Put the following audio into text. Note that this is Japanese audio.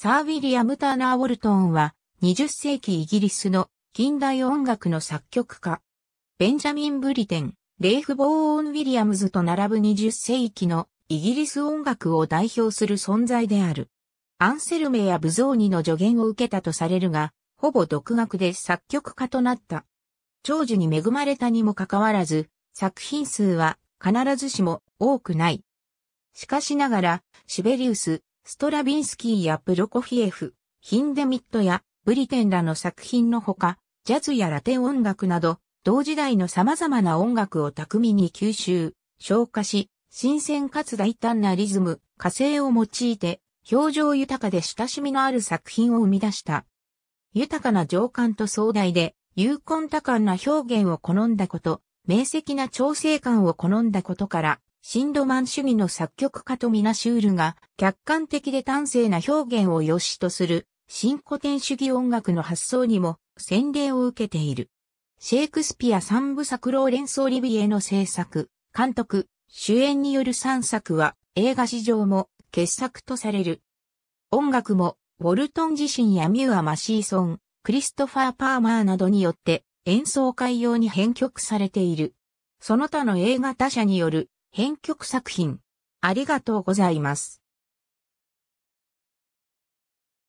サー・ウィリアム・ターナー・ウォルトンは20世紀イギリスの近代音楽の作曲家。ベンジャミン・ブリテン、レイフ・ボーオン・ウィリアムズと並ぶ20世紀のイギリス音楽を代表する存在である。アンセルメやブゾーニの助言を受けたとされるが、ほぼ独学で作曲家となった。長寿に恵まれたにもかかわらず、作品数は必ずしも多くない。しかしながら、シベリウス、ストラビンスキーやプロコフィエフ、ヒンデミットやブリテンらの作品のほか、ジャズやラテン音楽など、同時代の様々な音楽を巧みに吸収、消化し、新鮮かつ大胆なリズム、火星を用いて、表情豊かで親しみのある作品を生み出した。豊かな情感と壮大で、有根多感な表現を好んだこと、明晰な調整感を好んだことから、シンドマン主義の作曲家とミナシュールが客観的で端正な表現を良しとする新古典主義音楽の発想にも洗礼を受けている。シェイクスピア三部作ローレンス・オリビエの制作、監督、主演による三作は映画史上も傑作とされる。音楽もウォルトン自身やミュア・マシーソン、クリストファー・パーマーなどによって演奏会用に編曲されている。その他の映画他社による編曲作品。ありがとうございます。